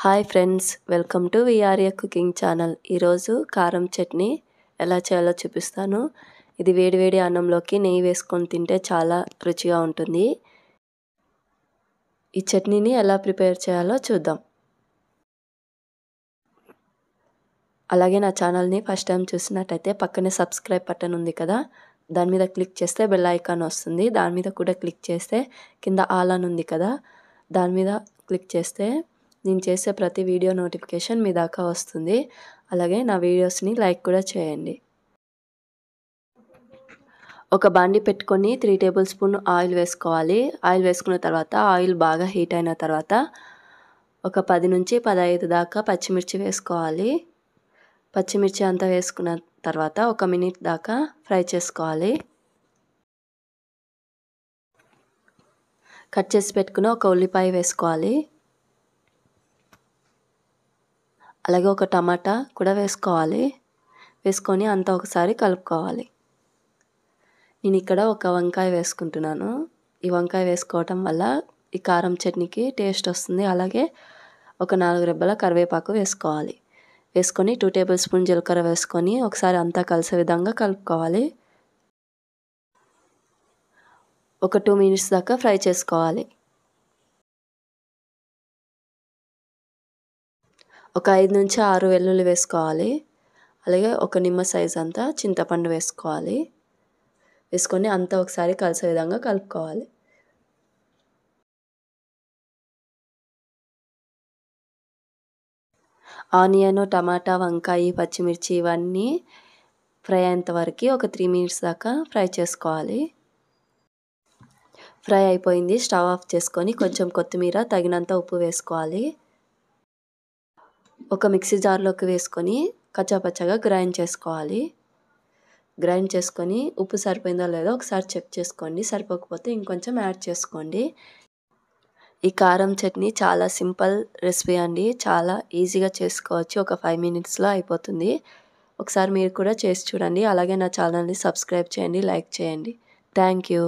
hi friends welcome to విఆర్ఏ cooking channel ఈరోజు కారం చట్నీ ఎలా చేయాలో చూపిస్తాను ఇది వేడివేడి అన్నంలోకి నెయ్యి వేసుకొని తింటే చాలా రుచిగా ఉంటుంది ఈ చట్నీని ఎలా ప్రిపేర్ చేయాలో చూద్దాం అలాగే నా ఛానల్ని ఫస్ట్ టైం చూసినట్టయితే పక్కనే సబ్స్క్రైబ్ బటన్ ఉంది కదా దాని మీద క్లిక్ చేస్తే బెల్ ఐకాన్ వస్తుంది దాని మీద కూడా క్లిక్ చేస్తే కింద ఆల్ అని ఉంది కదా దాని మీద క్లిక్ చేస్తే నేను చేసే ప్రతి వీడియో నోటిఫికేషన్ మీ దాకా వస్తుంది అలాగే నా వీడియోస్ని లైక్ కూడా చేయండి ఒక బాండి పెట్టుకొని త్రీ టేబుల్ స్పూన్ ఆయిల్ వేసుకోవాలి ఆయిల్ వేసుకున్న తర్వాత ఆయిల్ బాగా హీట్ అయిన తర్వాత ఒక పది నుంచి పదహైదు దాకా పచ్చిమిర్చి వేసుకోవాలి పచ్చిమిర్చి అంతా వేసుకున్న తర్వాత ఒక మినిట్ దాకా ఫ్రై చేసుకోవాలి కట్ చేసి పెట్టుకున్న ఒక ఉల్లిపాయ వేసుకోవాలి అలాగే ఒక టమాటా కూడా వేసుకోవాలి వేసుకొని అంతా ఒకసారి కలుపుకోవాలి నేను ఇక్కడ ఒక వంకాయ వేసుకుంటున్నాను ఈ వంకాయ వేసుకోవటం వల్ల ఈ కారం చట్నీకి టేస్ట్ వస్తుంది అలాగే ఒక నాలుగు రెబ్బల కరివేపాకు వేసుకోవాలి వేసుకొని టూ టేబుల్ స్పూన్ జీలకర్ర వేసుకొని ఒకసారి అంతా కలిసే విధంగా కలుపుకోవాలి ఒక టూ మినిట్స్ దాకా ఫ్రై చేసుకోవాలి ఒక ఐదు నుంచి ఆరు వెల్లుల్లి వేసుకోవాలి అలాగే ఒక నిమ్మ సైజ్ అంతా చింతపండు వేసుకోవాలి వేసుకొని అంతా ఒకసారి కలిసే విధంగా కలుపుకోవాలి ఆనియన్ టమాటా వంకాయ పచ్చిమిర్చి ఇవన్నీ ఫ్రై అయ్యేంత వరకు ఒక త్రీ మినిట్స్ దాకా ఫ్రై చేసుకోవాలి ఫ్రై అయిపోయింది స్టవ్ ఆఫ్ చేసుకొని కొంచెం కొత్తిమీర తగినంత ఉప్పు వేసుకోవాలి ఒక మిక్సీ జార్లోకి వేసుకొని కచ్చాపచ్చగా గ్రైండ్ చేసుకోవాలి గ్రైండ్ చేసుకొని ఉప్పు సరిపోయిందో లేదో ఒకసారి చెక్ చేసుకోండి సరిపోకపోతే ఇంకొంచెం యాడ్ చేసుకోండి ఈ కారం చట్నీ చాలా సింపుల్ రెసిపీ అండి చాలా ఈజీగా చేసుకోవచ్చు ఒక ఫైవ్ మినిట్స్లో అయిపోతుంది ఒకసారి మీరు కూడా చేసి చూడండి అలాగే నా ఛానల్ని సబ్స్క్రైబ్ చేయండి లైక్ చేయండి థ్యాంక్ యూ